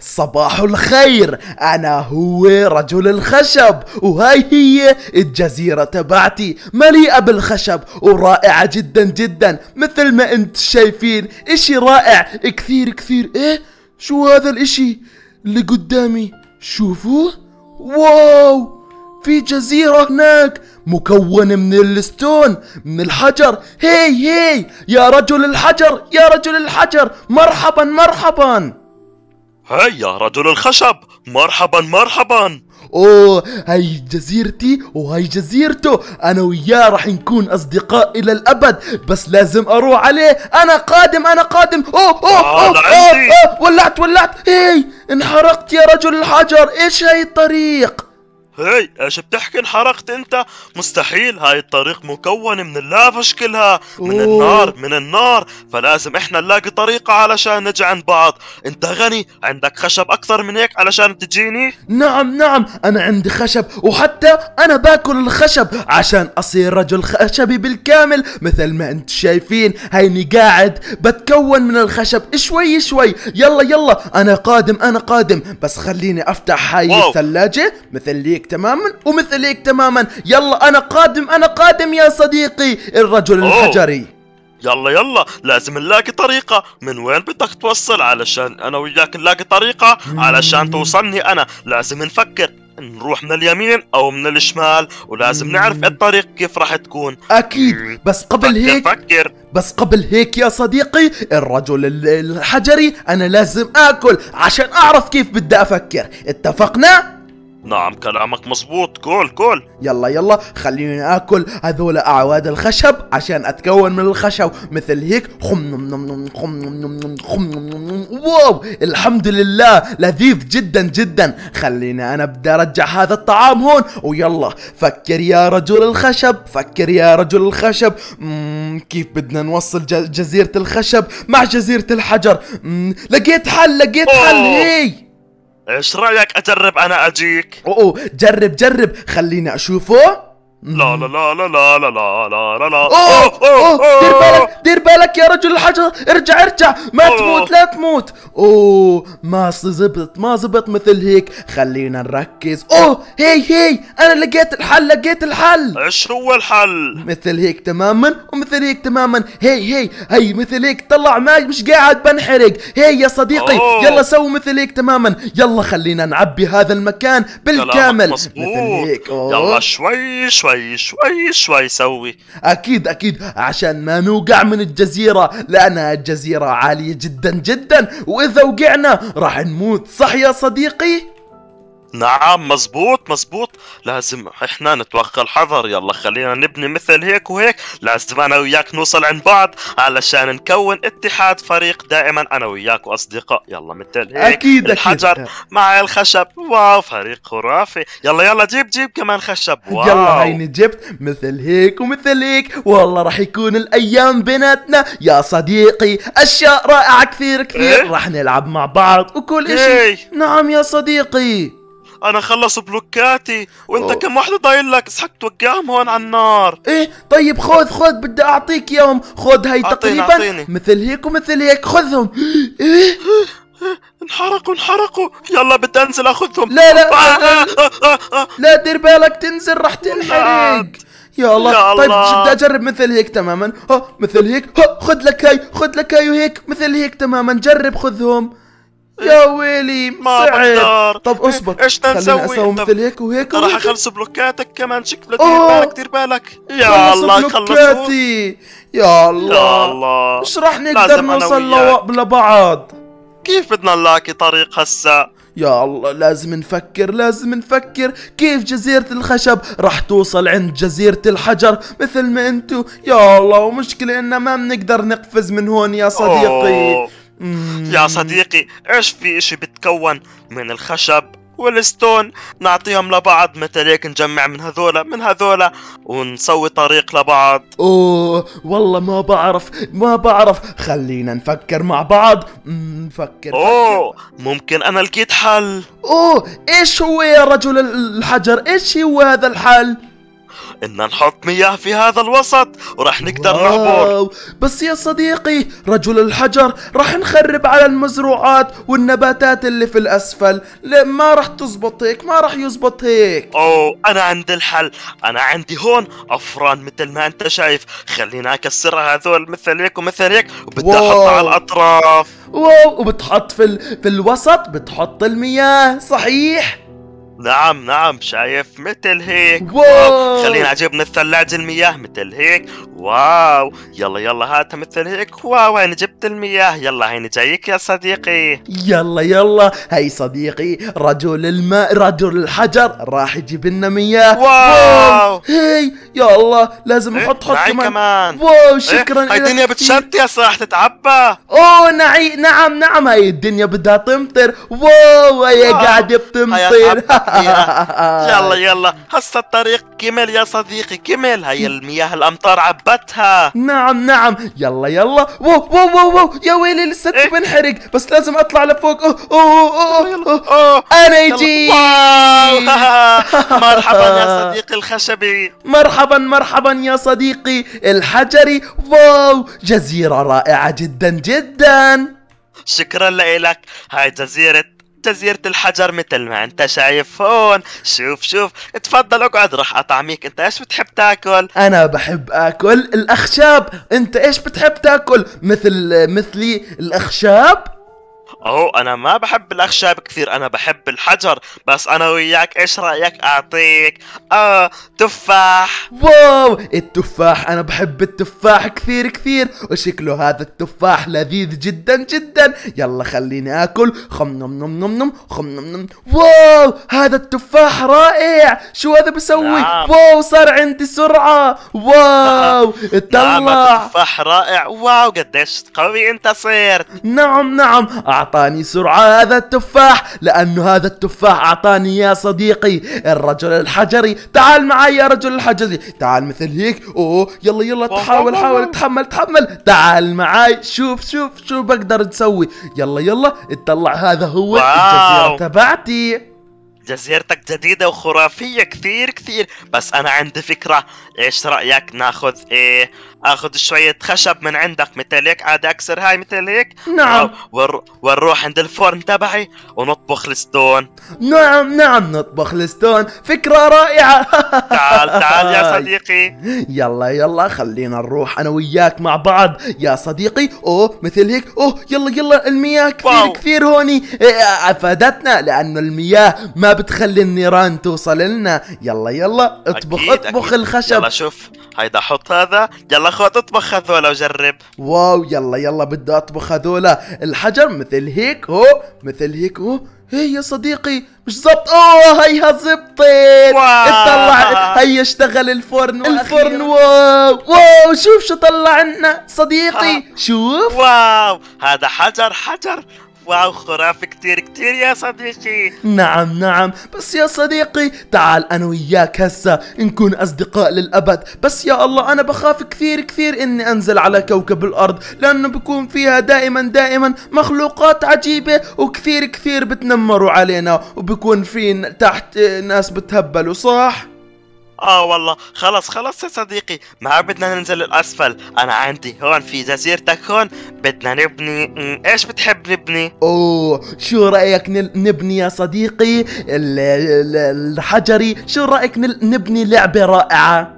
صباح الخير انا هو رجل الخشب وهاي هي الجزيرة تبعتي مليئة بالخشب ورائعة جدا جدا مثل ما انت شايفين اشي رائع كثير كثير ايه شو هذا الاشي اللي قدامي شوفوه واو في جزيرة هناك مكون من الستون من الحجر هي هي يا رجل الحجر يا رجل الحجر مرحبا مرحبا هيا رجل الخشب مرحبا مرحبا اوه هاي جزيرتي وهاي جزيرته انا وياه راح نكون اصدقاء الى الابد بس لازم اروح عليه انا قادم انا قادم اوه اوه آه، اوه, أوه, أوه, أوه ولعت ولعت هي انحرقت يا رجل الحجر ايش هاي الطريق هي ايش بتحكي انحرقت انت مستحيل هاي الطريق مكون من اللافش كلها من النار من النار فلازم احنا نلاقي طريقة علشان نجي عند بعض انت غني عندك خشب اكثر من هيك علشان تجيني نعم نعم انا عندي خشب وحتى انا باكل الخشب عشان اصير رجل خشبي بالكامل مثل ما انت شايفين هيني قاعد بتكون من الخشب شوي شوي يلا يلا انا قادم انا قادم بس خليني افتح هاي الثلاجة مثل ليك تماما ومثليك تماما يلا انا قادم انا قادم يا صديقي الرجل أوه. الحجري يلا يلا لازم نلاقي طريقة من وين بدك توصل علشان أنا وياك نلاقي طريقة علشان توصلني أنا لازم نفكر نروح من اليمين أو من الشمال ولازم نعرف الطريق كيف راح تكون أكيد بس قبل هيك فكر بس قبل هيك يا صديقي الرجل الحجري أنا لازم آكل عشان أعرف كيف بدي أفكر اتفقنا؟ نعم كلامك مظبوط كول كول يلا يلا خليني اكل هذول اعواد الخشب عشان اتكون من الخشب مثل هيك خم نم نم نم خم نم نم نم خم نم نم نم واو الحمد لله لذيذ جدا جدا خليني انا بدي ارجع هذا الطعام هون ويلا فكر يا رجل الخشب فكر يا رجل الخشب مم كيف بدنا نوصل جزيرة الخشب مع جزيرة الحجر مم لقيت حل لقيت حل هي ايش رايك اجرب انا اجيك اوه جرب جرب خليني اشوفه لا لا لا لا لا لا لا لا لا لا أوه أوه أوه دير بالك دير بالك يا رجل الحجر ارجع ارجع ما تموت لا تموت اوه ما زبط ما زبط مثل هيك خلينا نركز اوه هي هي انا لقيت الحل لقيت الحل ايش هو الحل مثل هيك تماما ومثل هيك تماما هي هي هي مثل هيك طلع ما مش قاعد بنحرق هي يا صديقي أوه يلا سوي مثل هيك تماما يلا خلينا نعبي هذا المكان بالكامل مثل هيك أوه يلا شوي شوي شوي شوي شوي سوي أكيد أكيد عشان ما نوقع من الجزيرة لأنها جزيرة عالية جدا جدا وإذا وقعنا راح نموت صح يا صديقي؟ نعم مزبوط مزبوط لازم احنا نتوخى الحذر يلا خلينا نبني مثل هيك وهيك لازم انا وياك نوصل عند بعض علشان نكون اتحاد فريق دائما انا وياك واصدقاء يلا مثل هيك اكيد الحجر أكيد. مع الخشب واو فريق خرافي يلا يلا جيب جيب كمان خشب واو يلا هيني جبت مثل هيك ومثل هيك والله راح يكون الايام بيناتنا يا صديقي اشياء رائعه كثير كثير إيه؟ راح نلعب مع بعض وكل إيه؟ شيء نعم يا صديقي انا خلص بلوكاتي وانت كم وحده ضايل لك اسحق توقعهم هون على النار ايه طيب خذ خذ بدي اعطيك اياهم خذ هاي عطيني تقريبا عطيني. مثل هيك ومثل هيك خذهم ايه انحرقوا انحرقوا يلا بدي انزل اخذهم لا لا لا, لا, لا دير بالك تنزل راح تنحرق يا الله, يا طيب، الله. طيب بدي اجرب مثل هيك تماما ها مثل هيك ها خذ لك هاي خذ لك هاي وهيك مثل هيك تماما جرب خذهم يا ويلي ما بقدر طب اصبر ايش نسوي اسوي مثل هيك وهيك راح اخلص بلوكاتك كمان شك دير بالك دير بالك يا الله بلوكاتي يا الله مش راح نقدر نوصل لبعض كيف بدنا نلاقي طريق هسه يا الله لازم نفكر لازم نفكر كيف جزيرة الخشب رح توصل عند جزيرة الحجر مثل ما انتو يا الله ومشكلة ان ما بنقدر نقفز من هون يا صديقي أوه. يا صديقي ايش في اشي بتكون من الخشب والستون نعطيهم لبعض مثل هيك نجمع من هذولا من هذولا ونسوي طريق لبعض اوه والله ما بعرف ما بعرف خلينا نفكر مع بعض نفكر اوه فكر. ممكن انا لقيت حل اوه ايش هو يا رجل الحجر ايش هو هذا الحل ان نحط مياه في هذا الوسط وراح نقدر نعبر بس يا صديقي رجل الحجر راح نخرب على المزروعات والنباتات اللي في الاسفل لا ما راح تزبط هيك ما راح يزبط هيك اوه انا عندي الحل انا عندي هون افران مثل ما انت شايف خلينا اكسرها هذول مثل هيك ومثل هيك وبدي احطها على الاطراف واو وبتحط في ال... في الوسط بتحط المياه صحيح نعم نعم شايف مثل هيك واو خلينا عجب من الثلاجة المياه مثل هيك واو يلا يلا هاتها مثل هيك واو هيني جبت المياه يلا هيني جايك يا صديقي يلا يلا هاي صديقي رجل الماء رجل الحجر راح يجيب لنا مياه واو, واو. هي يا الله لازم احط إيه، حط كمان. كمان واو إيه، شكرا هاي الدنيا يا راح تتعبى اوه نعي نعم نعم هاي الدنيا بدها تمطر واو هي قاعدة بتمطر يلا يلا هسا الطريق كمل يا صديقي كمل هي المياه الامطار عبتها نعم نعم يلا يلا وو وو وو, وو. يا ويلي لسه إيه؟ بنحرق بس لازم اطلع لفوق اوه اوه اوه, أوه. أوه. انا يجي مرحبا يا صديقي الخشبي مرحبا مرحبا يا صديقي الحجري واو جزيرة رائعة جدا جدا شكرا لك هاي جزيرة جزيرة الحجر مثل ما انت شايف هون شوف شوف تفضل اقعد راح اطعميك انت ايش بتحب تاكل انا بحب اكل الاخشاب انت ايش بتحب تاكل مثل مثلي الاخشاب اهو انا ما بحب الاخشاب كثير انا بحب الحجر بس انا وياك ايش رايك اعطيك اه تفاح واو التفاح انا بحب التفاح كثير كثير وشكله هذا التفاح لذيذ جدا جدا يلا خليني اكل خم نم نم نم نم خم نم نم واو هذا التفاح رائع شو هذا بسوي نعم. واو صار عندي سرعه واو اطلع نعم. نعم التفاح رائع واو قديش قوي انت صرت نعم نعم أعطي أعطاني سرعة هذا التفاح لأنه هذا التفاح أعطاني يا صديقي الرجل الحجري تعال معي يا رجل الحجري تعال مثل هيك أوه يلا يلا تحاول حاول تحمل تحمل تعال معي شوف شوف شو بقدر تسوي يلا يلا اطلع هذا هو الجزيرة تبعتي جزيرتك جديدة وخرافية كثير كثير بس أنا عندي فكرة إيش رأيك ناخذ إيه آخذ شوية خشب من عندك مثل هيك عادي أكسر هاي مثل هيك نعم ونروح عند الفرن تبعي ونطبخ الستون نعم نعم نطبخ الستون فكرة رائعة تعال تعال يا صديقي يلا يلا خلينا نروح أنا وياك مع بعض يا صديقي أوه مثل هيك أوه يلا يلا المياه كثير واو. كثير هوني إيه أفادتنا لأنه المياه ما بتخلي النيران توصل لنا يلا يلا اطبخ أكيد اطبخ أكيد. الخشب يلا شوف هيدا حط هذا يلا خذ اطبخ هذولا وجرب واو يلا يلا بدي اطبخ هذولا الحجر مثل هيك هو مثل هيك هو هي يا صديقي مش زبط اوه هيها زبطت اطلع هي اشتغل الفرن الفرن واو واو شوف شو طلع لنا صديقي آه. شوف واو هذا حجر حجر واو خرافي كتير كتير يا صديقي نعم نعم بس يا صديقي تعال أنا وياك هسا نكون أصدقاء للأبد بس يا الله أنا بخاف كثير كثير إني أنزل على كوكب الأرض لأنه بكون فيها دائما دائما مخلوقات عجيبة وكثير كثير بتنمروا علينا وبكون في تحت ناس بتهبلوا صح؟ اه والله خلاص خلاص يا صديقي ما بدنا ننزل الاسفل انا عندي هون في جزيرتك هون بدنا نبني ايش بتحب نبني اوه شو رايك نبني يا صديقي الحجري شو رايك نبني لعبه رائعه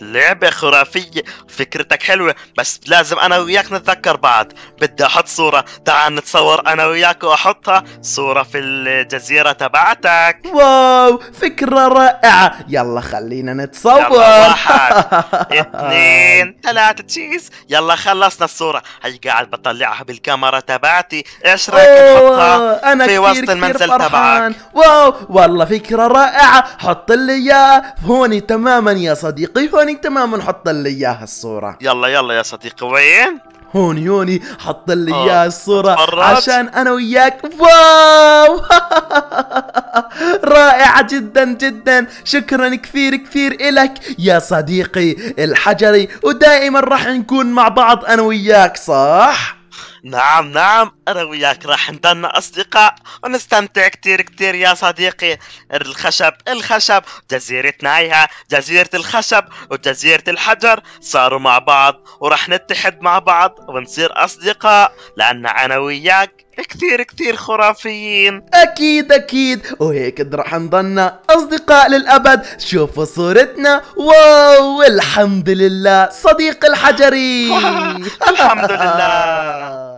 لعبة خرافية فكرتك حلوة بس لازم أنا وياك نتذكر بعض بدي أحط صورة تعال نتصور أنا وياك وأحطها صورة في الجزيرة تبعتك واو فكرة رائعة يلا خلينا نتصور يلا واحد اثنين ثلاثة تشيز يلا خلصنا الصورة هي قاعد بطلعها بالكاميرا تبعتي ايش رايك نحطها أنا في وسط المنزل تبعك واو والله فكرة رائعة حط لي اياها هوني تماما يا صديقي هوني ثاني تماما حط لي اياها الصوره يلا يلا يا صديقي وين هوني هوني حط لي اياها الصوره عشان انا وياك واو رائعة جدا جدا شكرا كثير كثير إلك يا صديقي الحجري ودائما راح نكون مع بعض أنا وياك صح؟ نعم نعم أنا وياك راح نضلنا أصدقاء ونستمتع كتير كتير يا صديقي الخشب الخشب جزيرة نايها جزيرة الخشب وجزيرة الحجر صاروا مع بعض وراح نتحد مع بعض ونصير أصدقاء لأن أنا وياك كثير كثير خرافيين اكيد اكيد وهيك راح نضلنا اصدقاء للابد شوفوا صورتنا واو الحمد لله صديق الحجري الحمد لله